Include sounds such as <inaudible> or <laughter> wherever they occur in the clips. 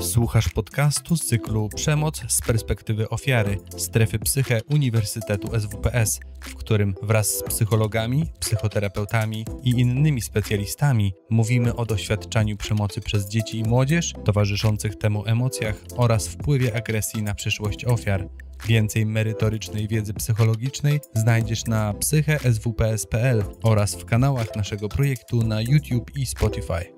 Słuchasz podcastu z cyklu Przemoc z perspektywy ofiary Strefy Psyche Uniwersytetu SWPS, w którym wraz z psychologami, psychoterapeutami i innymi specjalistami mówimy o doświadczaniu przemocy przez dzieci i młodzież, towarzyszących temu emocjach oraz wpływie agresji na przyszłość ofiar. Więcej merytorycznej wiedzy psychologicznej znajdziesz na psycheswps.pl oraz w kanałach naszego projektu na YouTube i Spotify.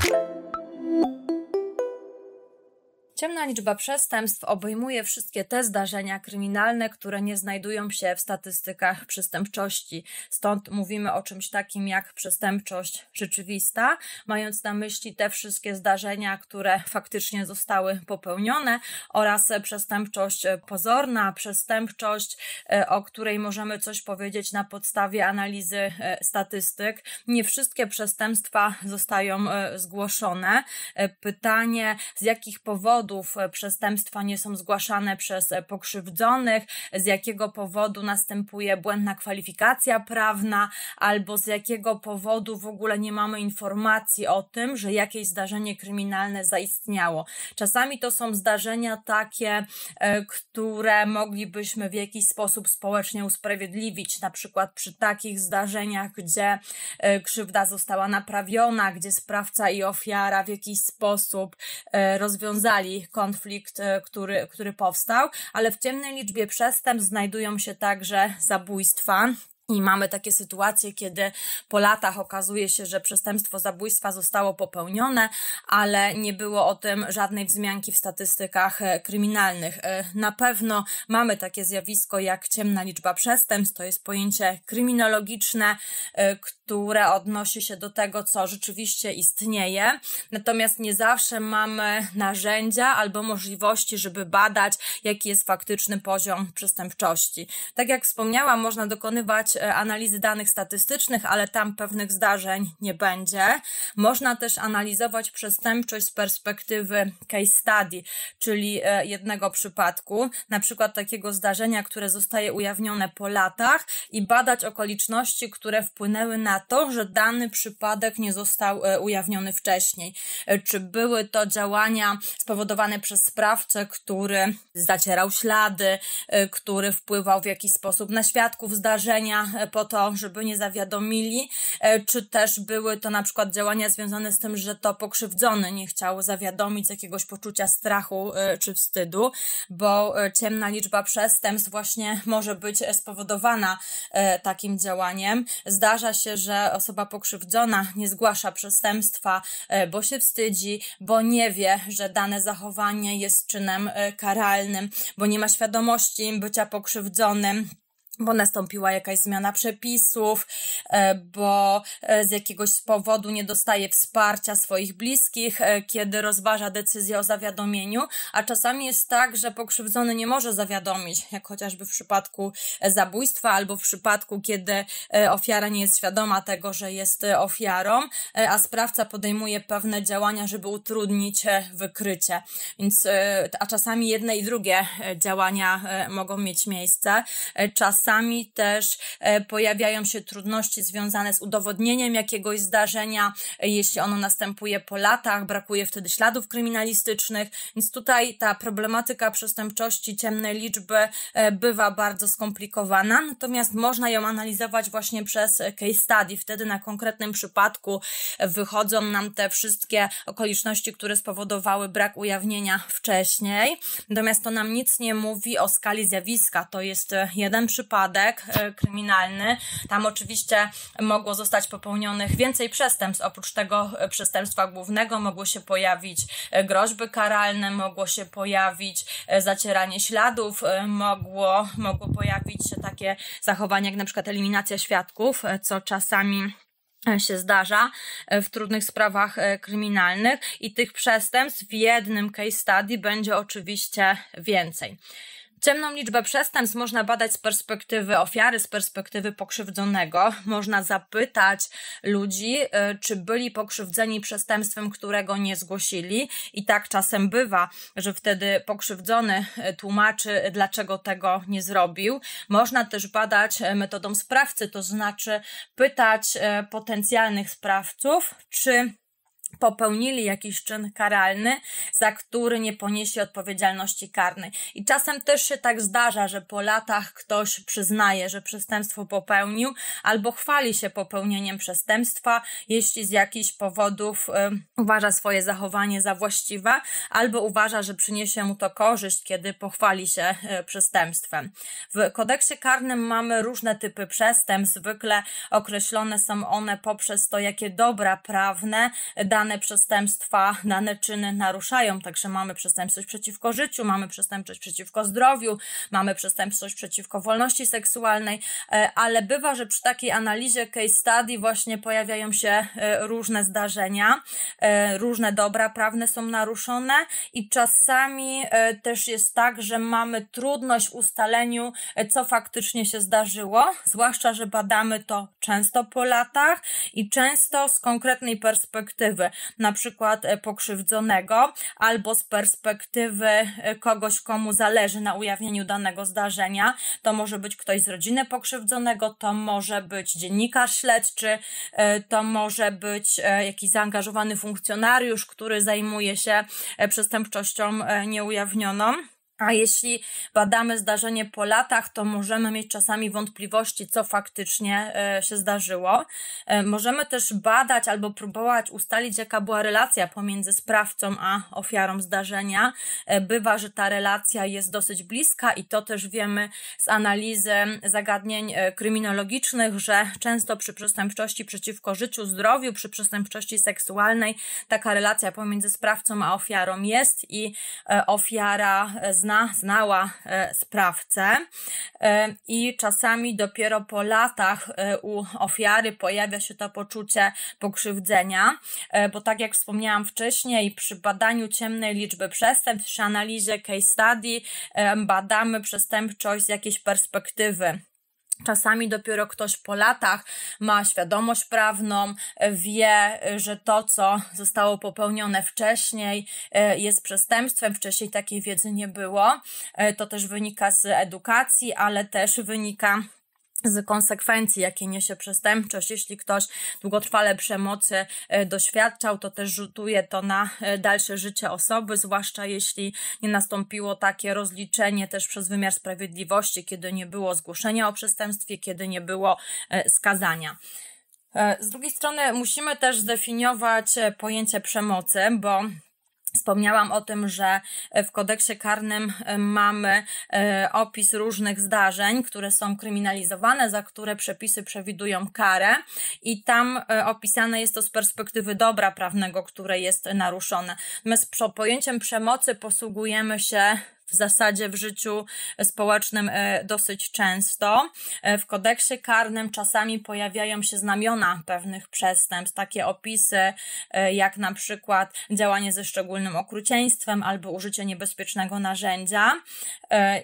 Ciemna liczba przestępstw obejmuje wszystkie te zdarzenia kryminalne, które nie znajdują się w statystykach przestępczości. Stąd mówimy o czymś takim jak przestępczość rzeczywista, mając na myśli te wszystkie zdarzenia, które faktycznie zostały popełnione oraz przestępczość pozorna, przestępczość, e, o której możemy coś powiedzieć na podstawie analizy e, statystyk. Nie wszystkie przestępstwa zostają e, zgłoszone. Pytanie, z jakich powodów powodów e, przestępstwa nie są zgłaszane przez e, pokrzywdzonych, z jakiego powodu następuje błędna kwalifikacja prawna, albo z jakiego powodu w ogóle nie mamy informacji o tym, że jakieś zdarzenie kryminalne zaistniało. Czasami to są zdarzenia takie, e, które moglibyśmy w jakiś sposób społecznie usprawiedliwić, na przykład przy takich zdarzeniach, gdzie krzywda została naprawiona, gdzie sprawca i ofiara w jakiś sposób rozwiązali ich konflikt, e, który, który powstał, ale w ciemnej liczbie przestępstw znajdują się także zabójstwa, i mamy takie sytuacje, kiedy po latach okazuje się, że przestępstwo zabójstwa zostało popełnione, ale nie było o tym żadnej wzmianki w statystykach e, kryminalnych. E, na pewno mamy takie zjawisko jak ciemna liczba przestępstw, to jest pojęcie kryminologiczne, e, które odnosi się do tego, co rzeczywiście istnieje. Natomiast nie zawsze mamy narzędzia albo możliwości, żeby badać, jaki jest faktyczny poziom przestępczości. Tak jak wspomniałam, można dokonywać E, analizy danych statystycznych, ale tam pewnych zdarzeń nie będzie. Można też analizować przestępczość z perspektywy case study, czyli e, jednego przypadku, na przykład takiego zdarzenia, które zostaje ujawnione po latach i badać okoliczności, które wpłynęły na to, że dany przypadek nie został e, ujawniony wcześniej. Czy były to działania spowodowane przez sprawcę, który zacierał ślady, który wpływał w jakiś sposób na świadków zdarzenia, po to, żeby nie zawiadomili, e, czy też były to na przykład działania związane z tym, że to pokrzywdzony nie chciał zawiadomić z jakiegoś poczucia strachu e, czy wstydu, bo e, ciemna liczba przestępstw właśnie może być spowodowana takim działaniem. Zdarza się, że osoba pokrzywdzona nie zgłasza przestępstwa, bo się wstydzi, bo nie wie, że dane zachowanie jest czynem karalnym, bo nie ma świadomości bycia pokrzywdzonym bo nastąpiła jakaś zmiana przepisów, e, bo e, z jakiegoś powodu nie dostaje wsparcia swoich bliskich, e, kiedy rozważa decyzję o zawiadomieniu, a czasami jest tak, że pokrzywdzony nie może zawiadomić, jak chociażby w przypadku zabójstwa albo w przypadku, kiedy ofiara nie jest świadoma tego, że jest ofiarą, a sprawca podejmuje pewne działania, żeby utrudnić wykrycie. Więc, a czasami jedne i drugie działania mogą mieć miejsce. Czasami czasami też e, pojawiają się trudności związane z udowodnieniem jakiegoś zdarzenia, e, jeśli ono następuje po latach, brakuje wtedy śladów kryminalistycznych, więc tutaj ta problematyka przestępczości ciemnej liczby e, bywa bardzo skomplikowana, natomiast można ją analizować właśnie przez case study. Wtedy na konkretnym przypadku wychodzą nam te wszystkie okoliczności, które spowodowały brak ujawnienia wcześniej. Natomiast to nam nic nie mówi o skali zjawiska. To jest jeden przypadek wypadek e, kryminalny. Tam oczywiście mogło zostać popełnionych więcej przestępstw. Oprócz tego e, przestępstwa głównego mogło się pojawić e, groźby karalne, mogło się pojawić zacieranie śladów, mogło, mogło pojawić się takie zachowanie, jak na przykład eliminacja świadków, co czasami się zdarza w trudnych sprawach kryminalnych i tych przestępstw w jednym case study będzie oczywiście więcej. Ciemną liczbę przestępstw można badać z perspektywy ofiary, z perspektywy pokrzywdzonego. Można zapytać ludzi, y, czy byli pokrzywdzeni przestępstwem, którego nie zgłosili. I tak czasem bywa, że wtedy pokrzywdzony y, tłumaczy, dlaczego tego nie zrobił. Można też badać y, metodą sprawcy, to znaczy pytać potencjalnych sprawców, czy popełnili jakiś czyn karalny, za który nie poniesie odpowiedzialności karnej. I czasem też się tak zdarza, że po latach ktoś przyznaje, że przestępstwo popełnił, albo chwali się popełnieniem przestępstwa, jeśli z jakichś powodów y, uważa swoje zachowanie za właściwe, albo uważa, że przyniesie mu to korzyść, kiedy pochwali się y, przestępstwem. W kodeksie karnym mamy różne typy przestępstw, zwykle określone są one poprzez to, jakie dobra prawne dane dane przestępstwa, dane czyny naruszają. Także mamy przestępstwo przeciwko życiu, mamy przestępczość przeciwko zdrowiu, mamy przestępstwo przeciwko wolności seksualnej, e, ale bywa, że przy takiej analizie case study właśnie pojawiają się e, różne zdarzenia, e, różne dobra prawne są naruszone i czasami też jest tak, że mamy trudność w ustaleniu, co faktycznie się zdarzyło, zwłaszcza, że badamy to często po latach i często z konkretnej perspektywy na przykład e, pokrzywdzonego albo z perspektywy e, kogoś, komu zależy na ujawnieniu danego zdarzenia. To może być ktoś z rodziny pokrzywdzonego, to może być dziennikarz śledczy, e, to może być jakiś zaangażowany funkcjonariusz, który zajmuje się przestępczością nieujawnioną. A jeśli badamy zdarzenie po latach, to możemy mieć czasami wątpliwości, co faktycznie e, się zdarzyło. E, możemy też badać albo próbować ustalić, jaka była relacja pomiędzy sprawcą a ofiarą zdarzenia. E, bywa, że ta relacja jest dosyć bliska i to też wiemy z analizy zagadnień kryminologicznych, że często przy przestępczości przeciwko życiu, zdrowiu, przy przestępczości seksualnej taka relacja pomiędzy sprawcą a ofiarą jest i ofiara zna zna, znała e, sprawcę e, i czasami dopiero po latach e, u ofiary pojawia się to poczucie pokrzywdzenia, bo tak jak wspomniałam wcześniej, przy badaniu ciemnej liczby przestępstw, przy analizie case study badamy przestępczość z jakiejś perspektywy Czasami dopiero ktoś po latach ma świadomość prawną, wie, że to, co zostało popełnione wcześniej, e, jest przestępstwem. Wcześniej takiej wiedzy nie było. E, to też wynika z edukacji, ale też wynika z konsekwencji, jakie niesie przestępczość. Jeśli ktoś długotrwale przemocy e, doświadczał, to też rzutuje to na e, dalsze życie osoby, zwłaszcza jeśli nie nastąpiło takie rozliczenie też przez wymiar sprawiedliwości, kiedy nie było zgłoszenia o przestępstwie, kiedy nie było e, skazania. Z drugiej strony musimy też zdefiniować pojęcie przemocy, bo Wspomniałam o tym, że e, w kodeksie karnym e, mamy e, opis różnych zdarzeń, które są kryminalizowane, za które przepisy przewidują karę, i tam opisane jest to z perspektywy dobra prawnego, które jest naruszone. My z pojęciem przemocy posługujemy się w zasadzie w życiu e, społecznym e, dosyć często. E, w kodeksie karnym czasami pojawiają się znamiona pewnych przestępstw, takie opisy jak na przykład działanie ze szczególnym okrucieństwem albo użycie niebezpiecznego narzędzia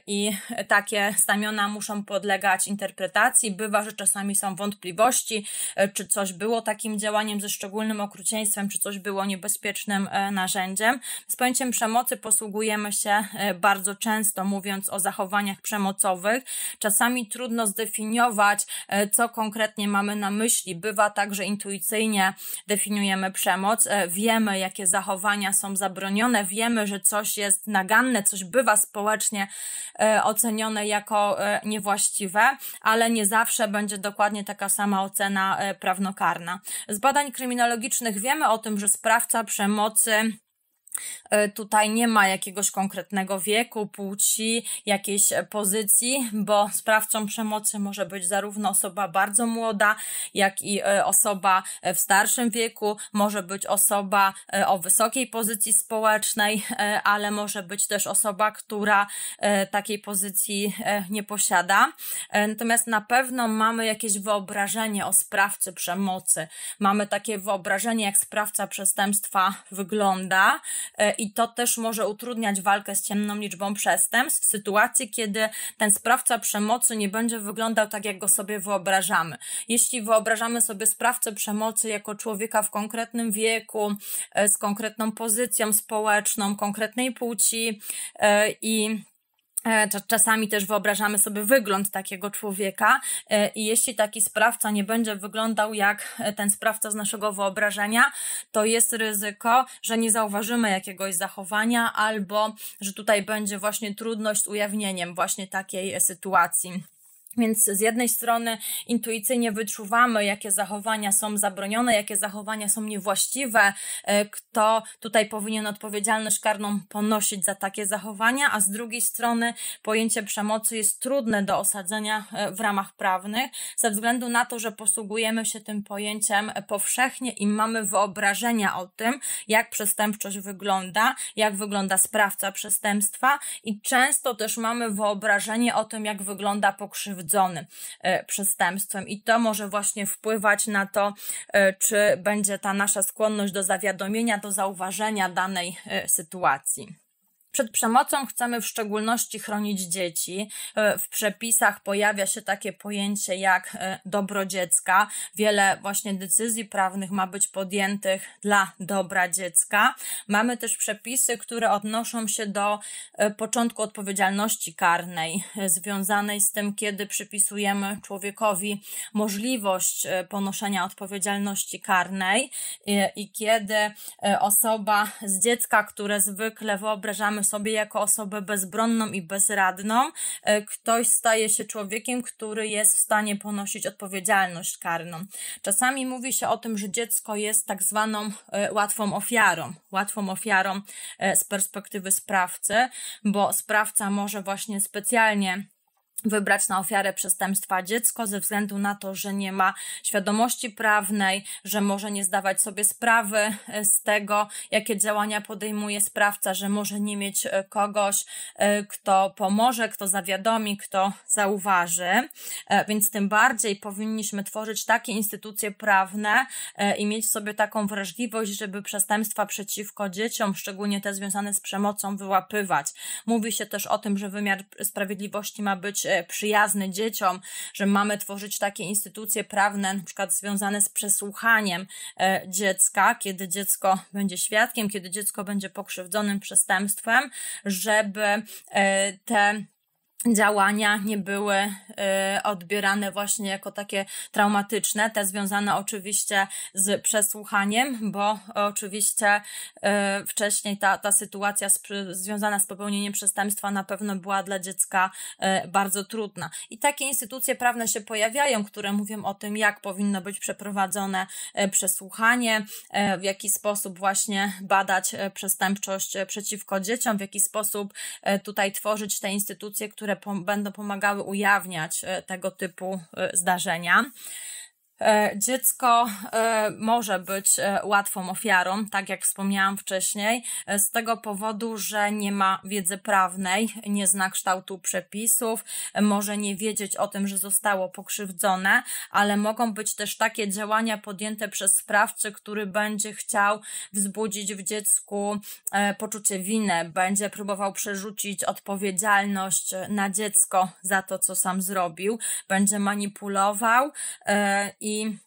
i takie znamiona muszą podlegać interpretacji. Bywa, że czasami są wątpliwości, czy coś było takim działaniem ze szczególnym okrucieństwem, czy coś było niebezpiecznym narzędziem. Z pojęciem przemocy posługujemy się bardzo bardzo często, mówiąc o zachowaniach przemocowych. Czasami trudno zdefiniować, e, co konkretnie mamy na myśli. Bywa tak, że intuicyjnie definiujemy przemoc, e, wiemy, jakie zachowania są zabronione, wiemy, że coś jest naganne, coś bywa społecznie e, ocenione jako niewłaściwe, ale nie zawsze będzie dokładnie taka sama ocena prawnokarna. Z badań kryminologicznych wiemy o tym, że sprawca przemocy E, tutaj nie ma jakiegoś konkretnego wieku, płci, jakiejś e, pozycji, bo sprawcą przemocy może być zarówno osoba bardzo młoda, jak i e, osoba w starszym wieku, może być osoba o wysokiej pozycji społecznej, ale może być też osoba, która takiej pozycji nie posiada. Natomiast na pewno mamy jakieś wyobrażenie o sprawcy przemocy. Mamy takie wyobrażenie, jak sprawca przestępstwa wygląda E, i to też może utrudniać walkę z ciemną liczbą przestępstw w sytuacji, kiedy ten sprawca przemocy nie będzie wyglądał tak, jak go sobie wyobrażamy. Jeśli wyobrażamy sobie sprawcę przemocy jako człowieka w konkretnym wieku, e, z konkretną pozycją społeczną, konkretnej płci e, i E, czasami też wyobrażamy sobie wygląd takiego człowieka, e, i jeśli taki sprawca nie będzie wyglądał jak e, ten sprawca z naszego wyobrażenia, to jest ryzyko, że nie zauważymy jakiegoś zachowania albo że tutaj będzie właśnie trudność z ujawnieniem właśnie takiej sytuacji. Więc z jednej strony intuicyjnie wyczuwamy, jakie zachowania są zabronione, jakie zachowania są niewłaściwe, e, kto tutaj powinien odpowiedzialność karną ponosić za takie zachowania, a z drugiej strony pojęcie przemocy jest trudne do osadzenia e, w ramach prawnych, ze względu na to, że posługujemy się tym pojęciem powszechnie i mamy wyobrażenia o tym, jak przestępczość wygląda, jak wygląda sprawca przestępstwa i często też mamy wyobrażenie o tym, jak wygląda pokrzywdzenie E, przestępstwem i to może właśnie wpływać na to, e, czy będzie ta nasza skłonność do zawiadomienia, do zauważenia danej e, sytuacji. Przed przemocą chcemy w szczególności chronić dzieci. E, w przepisach pojawia się takie pojęcie jak e, dobro dziecka. Wiele właśnie decyzji prawnych ma być podjętych dla dobra dziecka. Mamy też przepisy, które odnoszą się do e, początku odpowiedzialności karnej, związanej z tym, kiedy przypisujemy człowiekowi możliwość ponoszenia odpowiedzialności karnej i kiedy osoba z dziecka, które zwykle wyobrażamy sobie jako osobę bezbronną i bezradną, e, ktoś staje się człowiekiem, który jest w stanie ponosić odpowiedzialność karną. Czasami mówi się o tym, że dziecko jest tak zwaną e, łatwą ofiarą, łatwą ofiarą e, z perspektywy sprawcy, bo sprawca może właśnie specjalnie wybrać na ofiarę przestępstwa dziecko ze względu na to, że nie ma świadomości prawnej, że może nie zdawać sobie sprawy e, z tego, jakie działania podejmuje sprawca, że może nie mieć e, kogoś, e, kto pomoże, kto zawiadomi, kto zauważy. Więc tym bardziej powinniśmy tworzyć takie instytucje prawne i mieć w sobie taką wrażliwość, żeby przestępstwa przeciwko dzieciom, szczególnie te związane z przemocą, wyłapywać. Mówi się też o tym, że wymiar sprawiedliwości ma być E, przyjazny dzieciom, że mamy tworzyć takie instytucje prawne, na przykład związane z przesłuchaniem e, dziecka, kiedy dziecko będzie świadkiem, kiedy dziecko będzie pokrzywdzonym przestępstwem, żeby e, te działania nie były y, odbierane właśnie jako takie traumatyczne, te związane oczywiście z przesłuchaniem, bo oczywiście y, wcześniej ta, ta sytuacja związana z popełnieniem przestępstwa na pewno była dla dziecka y, bardzo trudna. I takie instytucje prawne się pojawiają, które mówią o tym, jak powinno być przeprowadzone przesłuchanie, w jaki sposób właśnie badać przestępczość przeciwko dzieciom, w jaki sposób tutaj tworzyć te instytucje, które pom będą pomagały ujawniać e, tego typu e, zdarzenia. E, dziecko e, może być e, łatwą ofiarą, tak jak wspomniałam wcześniej, z tego powodu, że nie ma wiedzy prawnej, nie zna kształtu przepisów, może nie wiedzieć o tym, że zostało pokrzywdzone, ale mogą być też takie działania podjęte przez sprawcę, który będzie chciał wzbudzić w dziecku poczucie winy, będzie próbował przerzucić odpowiedzialność na dziecko za to, co sam zrobił, będzie manipulował и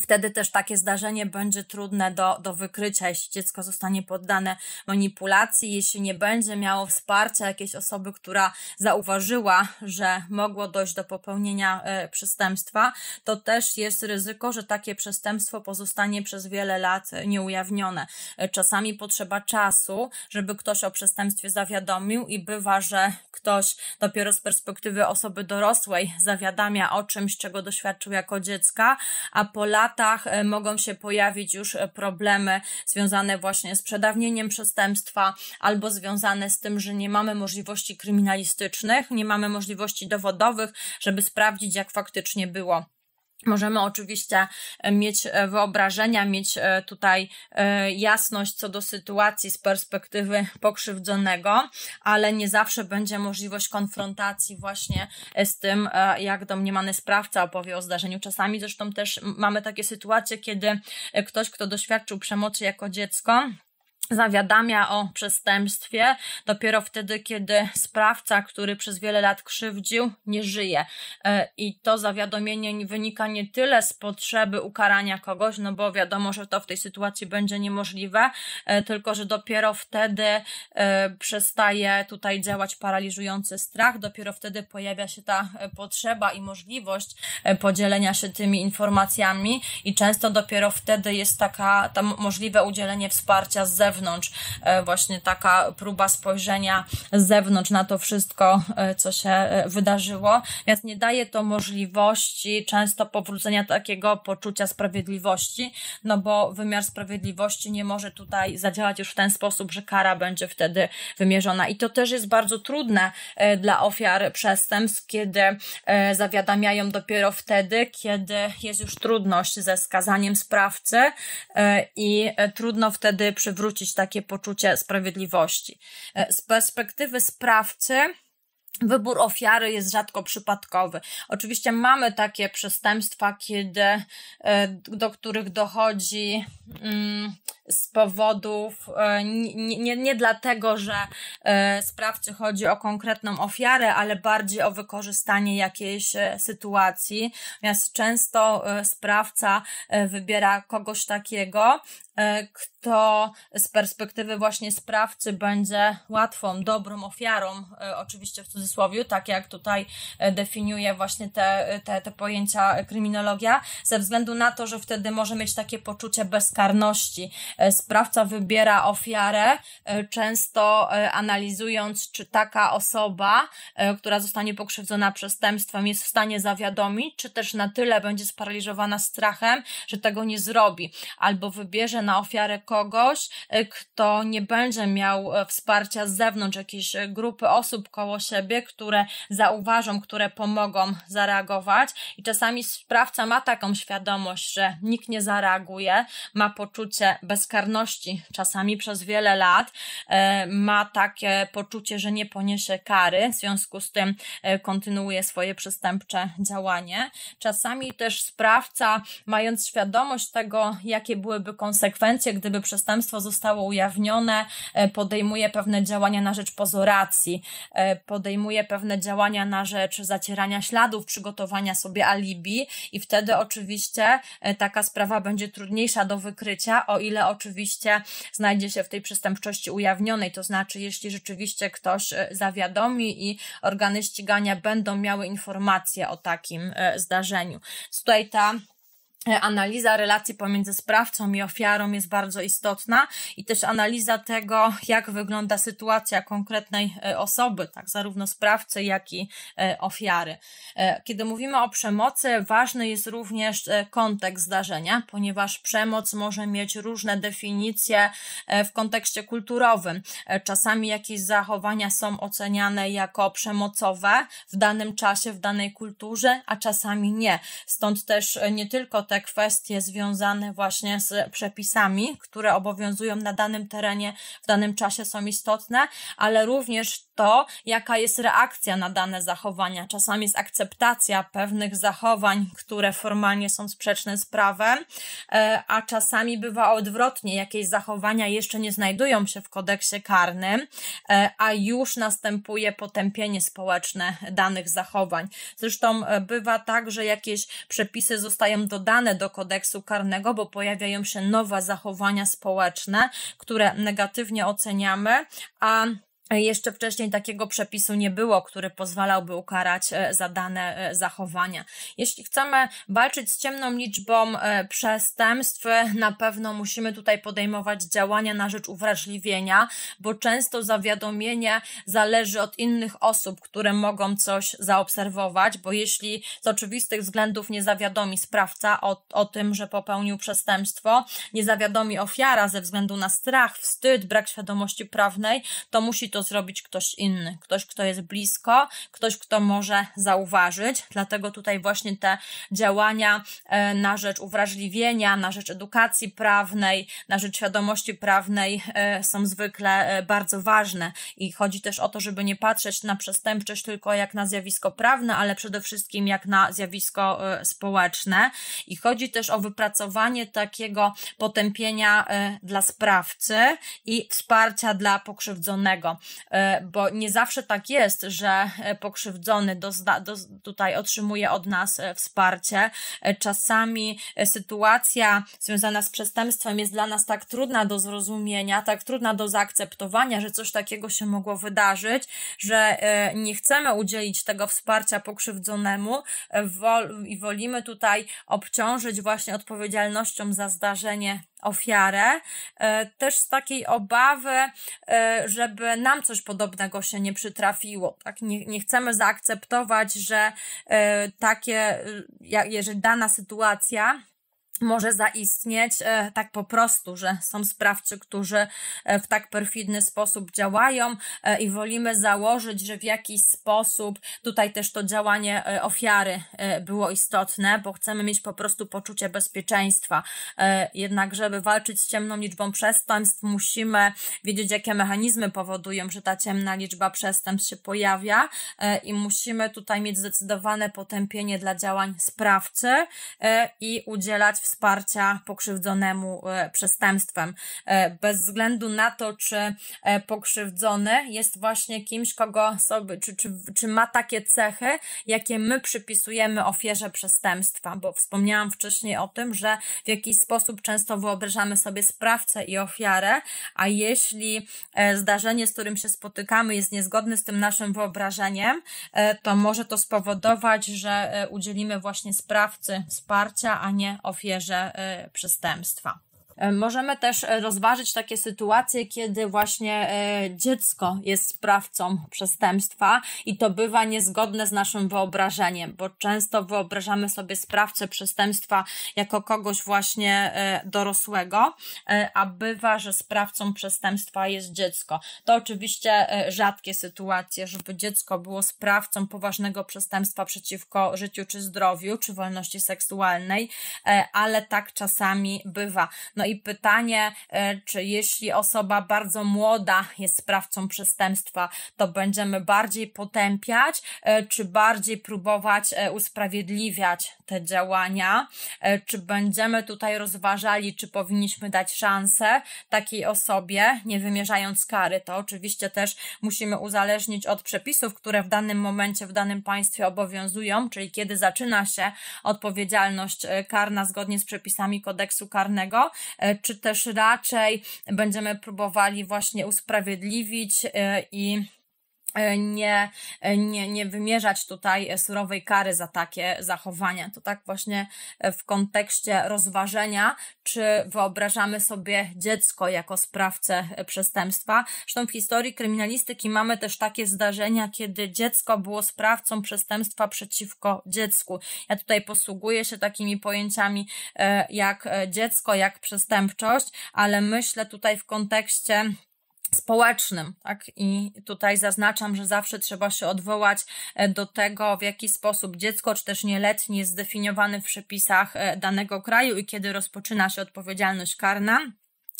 Wtedy też takie zdarzenie będzie trudne do, do wykrycia, jeśli dziecko zostanie poddane manipulacji, jeśli nie będzie miało wsparcia jakiejś osoby, która zauważyła, że mogło dojść do popełnienia e, przestępstwa, to też jest ryzyko, że takie przestępstwo pozostanie przez wiele lat nieujawnione. E, czasami potrzeba czasu, żeby ktoś o przestępstwie zawiadomił i bywa, że ktoś dopiero z perspektywy osoby dorosłej zawiadamia o czymś, czego doświadczył jako dziecka, a po latach latach e, mogą się pojawić już e, problemy związane właśnie z przedawnieniem przestępstwa albo związane z tym, że nie mamy możliwości kryminalistycznych, nie mamy możliwości dowodowych, żeby sprawdzić, jak faktycznie było Możemy oczywiście e, mieć e, wyobrażenia, mieć e, tutaj jasność co do sytuacji z perspektywy <laughs> pokrzywdzonego, ale nie zawsze będzie możliwość konfrontacji właśnie z tym, jak domniemany sprawca opowie o zdarzeniu. Czasami zresztą też mamy takie sytuacje, kiedy ktoś, kto doświadczył przemocy jako dziecko, zawiadamia o przestępstwie dopiero wtedy, kiedy sprawca, który przez wiele lat krzywdził, nie żyje. E, I to zawiadomienie wynika nie tyle z potrzeby ukarania kogoś, no bo wiadomo, że to w tej sytuacji będzie niemożliwe, e, tylko że dopiero wtedy e, przestaje tutaj działać paraliżujący strach, dopiero wtedy pojawia się ta potrzeba i możliwość podzielenia się tymi informacjami i często dopiero wtedy jest taka, tam możliwe udzielenie wsparcia z zewnątrz zewnątrz, e, właśnie taka próba spojrzenia z zewnątrz na to wszystko, e, co się e, wydarzyło, więc nie daje to możliwości często powrócenia takiego poczucia sprawiedliwości, no bo wymiar sprawiedliwości nie może tutaj zadziałać już w ten sposób, że kara będzie wtedy wymierzona. I to też jest bardzo trudne dla ofiar przestępstw, kiedy zawiadamiają dopiero wtedy, kiedy jest już trudność ze skazaniem sprawcy i trudno wtedy przywrócić takie poczucie sprawiedliwości. E, z perspektywy sprawcy, Wybór ofiary jest rzadko przypadkowy. Oczywiście mamy takie przestępstwa, kiedy, e, do których dochodzi. Mm, z powodów, e, nie, nie, nie dlatego, że e, sprawcy chodzi o konkretną ofiarę, ale bardziej o wykorzystanie jakiejś e, sytuacji. Natomiast często sprawca wybiera kogoś takiego, kto z perspektywy właśnie sprawcy będzie łatwą, dobrą ofiarą, oczywiście w cudzysłowie, tak jak tutaj definiuje właśnie te, te, te pojęcia kryminologia, ze względu na to, że wtedy może mieć takie poczucie bezkarności, E, sprawca wybiera ofiarę, e, często e, analizując, czy taka osoba, która zostanie pokrzywdzona przestępstwem, jest w stanie zawiadomić, czy też na tyle będzie sparaliżowana strachem, że tego nie zrobi, albo wybierze na ofiarę kogoś, kto nie będzie miał wsparcia z zewnątrz, jakiejś grupy osób koło siebie, które zauważą, które pomogą zareagować. I czasami sprawca ma taką świadomość, że nikt nie zareaguje, ma poczucie bezpieczeństwa, bezkarności czasami przez wiele lat, e, ma takie poczucie, że nie poniesie kary, w związku z tym e, kontynuuje swoje przestępcze działanie. Czasami też sprawca, mając świadomość tego, jakie byłyby konsekwencje, gdyby przestępstwo zostało ujawnione, e, podejmuje pewne działania na rzecz pozoracji, podejmuje pewne działania na rzecz zacierania śladów, przygotowania sobie alibi i wtedy oczywiście taka sprawa będzie trudniejsza do wykrycia, o ile oczywiście znajdzie się w tej przestępczości ujawnionej, to znaczy jeśli rzeczywiście ktoś e, zawiadomi i organy ścigania będą miały informacje o takim e, zdarzeniu. Tutaj ta E, analiza relacji pomiędzy sprawcą i ofiarą jest bardzo istotna i też analiza tego, jak wygląda sytuacja konkretnej e, osoby, tak zarówno sprawcy, jak i e, ofiary. Kiedy mówimy o przemocy, ważny jest również kontekst zdarzenia, ponieważ przemoc może mieć różne definicje w kontekście kulturowym. Czasami jakieś zachowania są oceniane jako przemocowe w danym czasie, w danej kulturze, a czasami nie. Stąd też nie tylko te kwestie związane właśnie z przepisami, które obowiązują na danym terenie w danym czasie są istotne, ale również to, jaka jest reakcja na dane zachowania. Czasami jest akceptacja pewnych zachowań, które formalnie są sprzeczne z prawem, e, a czasami bywa odwrotnie. Jakieś zachowania jeszcze nie znajdują się w kodeksie karnym, e, a już następuje potępienie społeczne danych zachowań. Zresztą e, bywa tak, że jakieś przepisy zostają dodane, wpisane do kodeksu karnego, bo pojawiają się nowe zachowania społeczne, które negatywnie oceniamy, a jeszcze wcześniej takiego przepisu nie było, który pozwalałby ukarać e, za dane e, zachowania. Jeśli chcemy walczyć z ciemną liczbą e, przestępstw, na pewno musimy tutaj podejmować działania na rzecz uwrażliwienia, bo często zawiadomienie zależy od innych osób, które mogą coś zaobserwować, bo jeśli z oczywistych względów nie zawiadomi sprawca o, o tym, że popełnił przestępstwo, nie zawiadomi ofiara ze względu na strach, wstyd, brak świadomości prawnej, to musi to zrobić ktoś inny, ktoś, kto jest blisko, ktoś, kto może zauważyć. Dlatego tutaj właśnie te działania e, na rzecz uwrażliwienia, na rzecz edukacji prawnej, na rzecz świadomości prawnej e, są zwykle e, bardzo ważne. I chodzi też o to, żeby nie patrzeć na przestępczość tylko jak na zjawisko prawne, ale przede wszystkim jak na zjawisko społeczne. I chodzi też o wypracowanie takiego potępienia dla sprawcy i wsparcia dla pokrzywdzonego. E, bo nie zawsze tak jest, że e, pokrzywdzony dozna, do, tutaj otrzymuje od nas e, wsparcie. Czasami sytuacja związana z przestępstwem jest dla nas tak trudna do zrozumienia, tak trudna do zaakceptowania, że coś takiego się mogło wydarzyć, że nie chcemy udzielić tego wsparcia pokrzywdzonemu i wolimy tutaj obciążyć właśnie odpowiedzialnością za zdarzenie ofiarę, też z takiej obawy, żeby na nam coś podobnego się nie przytrafiło. Tak? Nie, nie chcemy zaakceptować, że e, takie, e, jeżeli dana sytuacja może zaistnieć e, tak po prostu, że są sprawcy, którzy e, w tak perfidny sposób działają e, i wolimy założyć, że w jakiś sposób tutaj też to działanie ofiary było istotne, bo chcemy mieć po prostu poczucie bezpieczeństwa. Jednak, żeby walczyć z ciemną liczbą przestępstw, musimy wiedzieć, jakie mechanizmy powodują, że ta ciemna liczba przestępstw się pojawia i musimy tutaj mieć zdecydowane potępienie dla działań sprawcy i udzielać w wsparcia pokrzywdzonemu e, przestępstwem. E, bez względu na to, czy e, pokrzywdzony jest właśnie kimś, kogo sobie, czy, czy, czy ma takie cechy, jakie my przypisujemy ofierze przestępstwa, bo wspomniałam wcześniej o tym, że w jakiś sposób często wyobrażamy sobie sprawcę i ofiarę, a jeśli zdarzenie, z którym się spotykamy, jest niezgodne z tym naszym wyobrażeniem, to może to spowodować, że udzielimy właśnie sprawcy wsparcia, a nie ofierze ofierze y, przestępstwa. E, możemy też e, rozważyć takie sytuacje, kiedy właśnie e, dziecko jest sprawcą przestępstwa i to bywa niezgodne z naszym wyobrażeniem, bo często wyobrażamy sobie sprawcę przestępstwa jako kogoś właśnie dorosłego, a bywa, że sprawcą przestępstwa jest dziecko. To oczywiście rzadkie sytuacje, żeby dziecko było sprawcą poważnego przestępstwa przeciwko życiu czy zdrowiu, czy wolności seksualnej, ale tak czasami bywa. No i i pytanie, e, czy jeśli osoba bardzo młoda jest sprawcą przestępstwa, to będziemy bardziej potępiać, e, czy bardziej próbować e, usprawiedliwiać te działania, czy będziemy tutaj rozważali, czy powinniśmy dać szansę takiej osobie, nie wymierzając kary. To oczywiście też musimy uzależnić od przepisów, które w danym momencie, w danym państwie obowiązują, czyli kiedy zaczyna się odpowiedzialność karna zgodnie z przepisami kodeksu karnego, E, czy też raczej będziemy próbowali właśnie usprawiedliwić e, i E, nie, e, nie, nie wymierzać tutaj surowej kary za takie zachowania. To tak właśnie e, w kontekście rozważenia, czy wyobrażamy sobie dziecko jako sprawcę przestępstwa. Zresztą w historii kryminalistyki mamy też takie zdarzenia, kiedy dziecko było sprawcą przestępstwa przeciwko dziecku. Ja tutaj posługuję się takimi pojęciami jak dziecko, jak przestępczość, ale myślę tutaj w kontekście społecznym. Tak? I tutaj zaznaczam, że zawsze trzeba się odwołać e, do tego, w jaki sposób dziecko czy też nieletni jest zdefiniowany w przepisach e, danego kraju i kiedy rozpoczyna się odpowiedzialność karna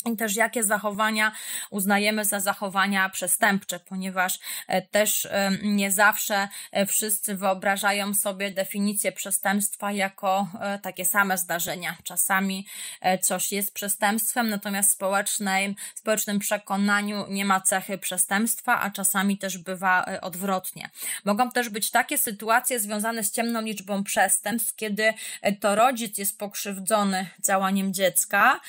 i też jakie zachowania uznajemy za zachowania przestępcze, ponieważ e, też e, nie zawsze e, wszyscy wyobrażają sobie definicję przestępstwa jako takie same zdarzenia. Czasami coś jest przestępstwem, natomiast w społecznej, w społecznym przekonaniu nie ma cechy przestępstwa, a czasami też bywa odwrotnie. Mogą też być takie sytuacje związane z ciemną liczbą przestępstw, kiedy to rodzic jest pokrzywdzony działaniem dziecka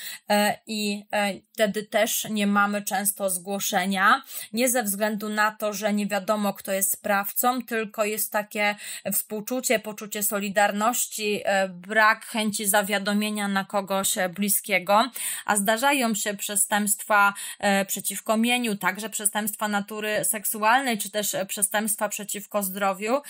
i wtedy też nie mamy często zgłoszenia. Nie ze względu na to, że nie wiadomo, kto jest sprawcą, tylko jest takie współczucie, poczucie solidarności, e, brak chęci zawiadomienia na kogoś e, bliskiego, a zdarzają się przestępstwa e, przeciwko mieniu, także przestępstwa natury seksualnej, czy też przestępstwa przeciwko zdrowiu,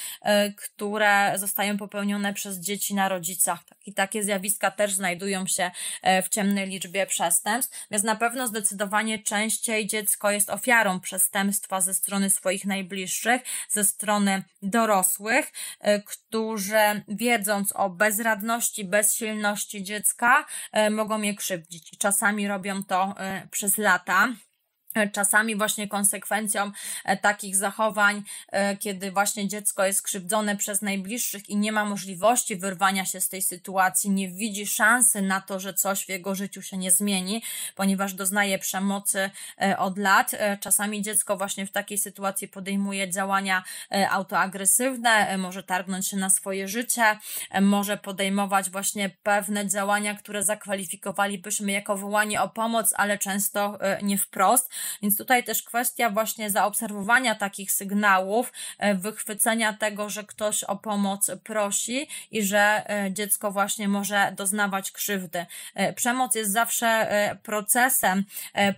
które zostają popełnione przez dzieci na rodzicach i takie zjawiska też znajdują się e, w ciemnej liczbie przestępstw, więc na pewno zdecydowanie częściej dziecko jest ofiarą przestępstwa ze strony swoich najbliższych, ze strony dorosłych, e, którzy wiedząc o bezradności, bezsilności dziecka, e, mogą je krzywdzić. Czasami robią to przez lata. Czasami właśnie konsekwencją e, takich zachowań, e, kiedy właśnie dziecko jest krzywdzone przez najbliższych i nie ma możliwości wyrwania się z tej sytuacji, nie widzi szansy na to, że coś w jego życiu się nie zmieni, ponieważ doznaje przemocy e, od lat. Czasami dziecko właśnie w takiej sytuacji podejmuje działania autoagresywne, może targnąć się na swoje życie, może podejmować właśnie pewne działania, które zakwalifikowalibyśmy jako wołanie o pomoc, ale często nie wprost. Więc tutaj też kwestia właśnie zaobserwowania takich sygnałów, e, wychwycenia tego, że ktoś o pomoc prosi i że e, dziecko właśnie może doznawać krzywdy. E, przemoc jest zawsze procesem.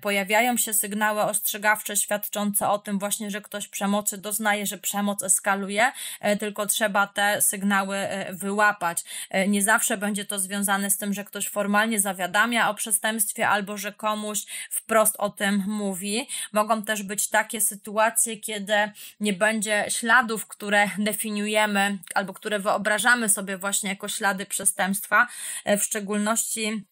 Pojawiają się sygnały ostrzegawcze świadczące o tym właśnie, że ktoś przemocy doznaje, że przemoc eskaluje, tylko trzeba te sygnały wyłapać. Nie zawsze będzie to związane z tym, że ktoś formalnie zawiadamia o przestępstwie albo że komuś wprost o tym mówi mówi. Mogą też być takie sytuacje, kiedy nie będzie śladów, które definiujemy albo które wyobrażamy sobie właśnie jako ślady przestępstwa, e, w szczególności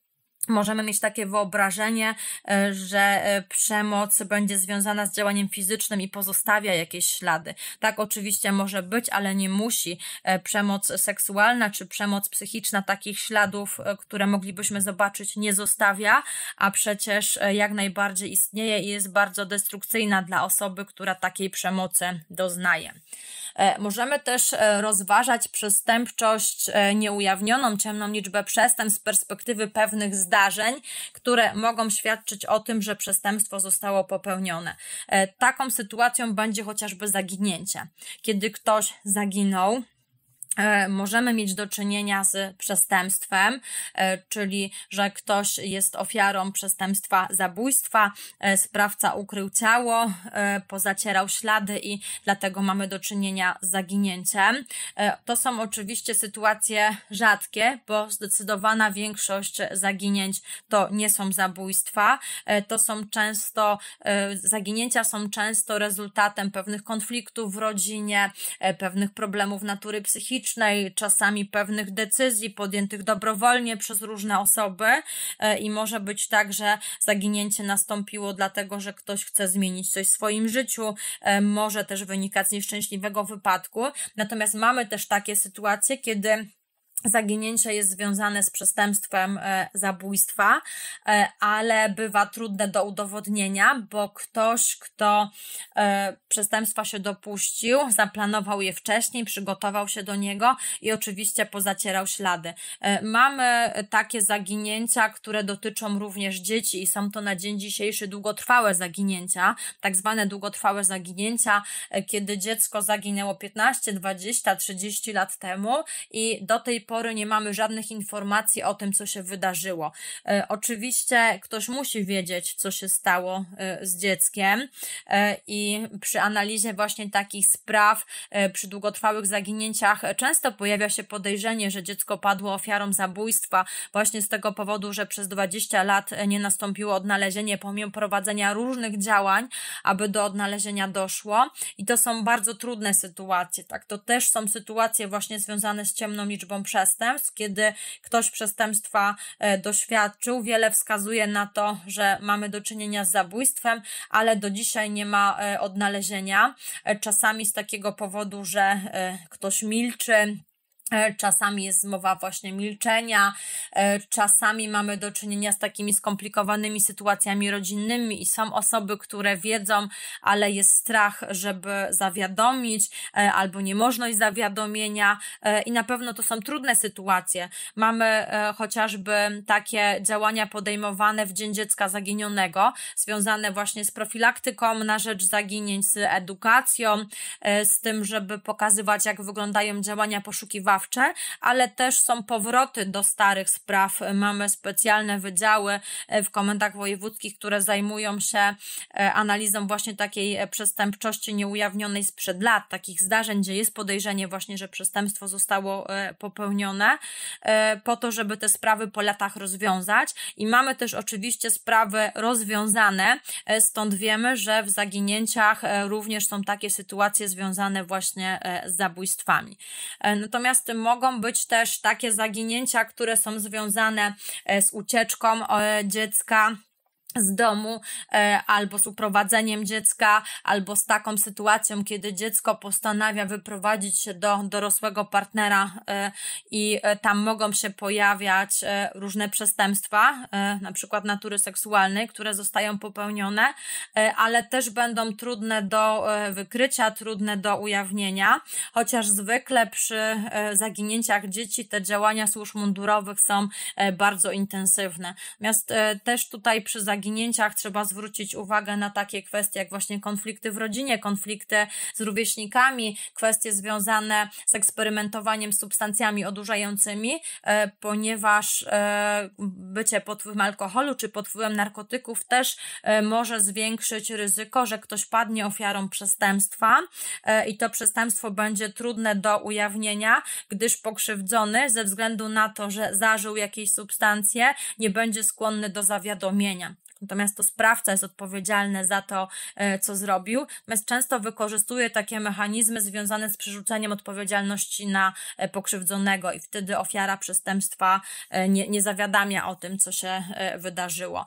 Możemy mieć takie wyobrażenie, e, że e, przemoc będzie związana z działaniem fizycznym i pozostawia jakieś ślady. Tak oczywiście może być, ale nie musi. E, przemoc seksualna czy przemoc psychiczna takich śladów, które moglibyśmy zobaczyć, nie zostawia, a przecież jak najbardziej istnieje i jest bardzo destrukcyjna dla osoby, która takiej przemocy doznaje. E, możemy też e, rozważać przestępczość e, nieujawnioną, ciemną liczbę przestępstw z perspektywy pewnych zdarzeń, które mogą świadczyć o tym, że przestępstwo zostało popełnione. Taką sytuacją będzie chociażby zaginięcie. Kiedy ktoś zaginął, E, możemy mieć do czynienia z przestępstwem, e, czyli że ktoś jest ofiarą przestępstwa zabójstwa, e, sprawca ukrył ciało, pozacierał ślady i dlatego mamy do czynienia z zaginięciem. To są oczywiście sytuacje rzadkie, bo zdecydowana większość zaginięć to nie są zabójstwa, to są często, zaginięcia są często rezultatem pewnych konfliktów w rodzinie, pewnych problemów natury psychicznej, publicznej, czasami pewnych decyzji podjętych dobrowolnie przez różne osoby e, i może być tak, że zaginięcie nastąpiło dlatego, że ktoś chce zmienić coś w swoim życiu, e, może też wynikać z nieszczęśliwego wypadku. Natomiast mamy też takie sytuacje, kiedy zaginięcie jest związane z przestępstwem e, zabójstwa, e, ale bywa trudne do udowodnienia, bo ktoś, kto e, przestępstwa się dopuścił, zaplanował je wcześniej, przygotował się do niego i oczywiście pozacierał ślady. Mamy takie zaginięcia, które dotyczą również dzieci i są to na dzień dzisiejszy długotrwałe zaginięcia, tak zwane długotrwałe zaginięcia, kiedy dziecko zaginęło 15, 20, 30 lat temu i do tej pory pory nie mamy żadnych informacji o tym, co się wydarzyło. E, oczywiście ktoś musi wiedzieć, co się stało e, z dzieckiem e, i przy analizie właśnie takich spraw, przy długotrwałych zaginięciach często pojawia się podejrzenie, że dziecko padło ofiarą zabójstwa właśnie z tego powodu, że przez 20 lat nie nastąpiło odnalezienie pomimo prowadzenia różnych działań, aby do odnalezienia doszło i to są bardzo trudne sytuacje, tak? To też są sytuacje właśnie związane z ciemną liczbą przestępstw przestępstw, kiedy ktoś przestępstwa e, doświadczył. Wiele wskazuje na to, że mamy do czynienia z zabójstwem, ale do dzisiaj nie ma e, odnalezienia. E, czasami z takiego powodu, że ktoś milczy, E, czasami jest mowa właśnie milczenia, e, czasami mamy do czynienia z takimi skomplikowanymi sytuacjami rodzinnymi i są osoby, które wiedzą, ale jest strach, żeby zawiadomić e, albo niemożność zawiadomienia i na pewno to są trudne sytuacje. Mamy chociażby takie działania podejmowane w Dzień Dziecka Zaginionego, związane właśnie z profilaktyką na rzecz zaginień, z edukacją, z tym, żeby pokazywać, jak wyglądają działania poszukiwawcze ale też są powroty do starych spraw. Mamy specjalne wydziały e, w komendach wojewódzkich, które zajmują się e, analizą właśnie takiej e, przestępczości nieujawnionej sprzed lat, takich zdarzeń, gdzie jest podejrzenie właśnie, że przestępstwo zostało popełnione, po to, żeby te sprawy po latach rozwiązać. I mamy też oczywiście sprawy rozwiązane, stąd wiemy, że w zaginięciach również są takie sytuacje związane właśnie z zabójstwami. Natomiast mogą być też takie zaginięcia, które są związane e, z ucieczką e, dziecka z domu, e, albo z uprowadzeniem dziecka, albo z taką sytuacją, kiedy dziecko postanawia wyprowadzić się do dorosłego partnera e, i e, tam mogą się pojawiać różne przestępstwa, na przykład natury seksualnej, które zostają popełnione, ale też będą trudne do wykrycia, trudne do ujawnienia, chociaż zwykle przy zaginięciach dzieci te działania służb mundurowych są bardzo intensywne. Natomiast też tutaj przy zaginięciach zaginięciach trzeba zwrócić uwagę na takie kwestie jak właśnie konflikty w rodzinie, konflikty z rówieśnikami, kwestie związane z eksperymentowaniem z substancjami odurzającymi, e, ponieważ e, bycie pod wpływem alkoholu czy pod wpływem narkotyków też e, może zwiększyć ryzyko, że ktoś padnie ofiarą przestępstwa i to przestępstwo będzie trudne do ujawnienia, gdyż pokrzywdzony ze względu na to, że zażył jakieś substancje, nie będzie skłonny do zawiadomienia. Natomiast to sprawca jest odpowiedzialny za to, e, co zrobił. Natomiast często wykorzystuje takie mechanizmy związane z przerzuceniem odpowiedzialności na e, pokrzywdzonego i wtedy ofiara przestępstwa e, nie, nie zawiadamia o tym, co się wydarzyło.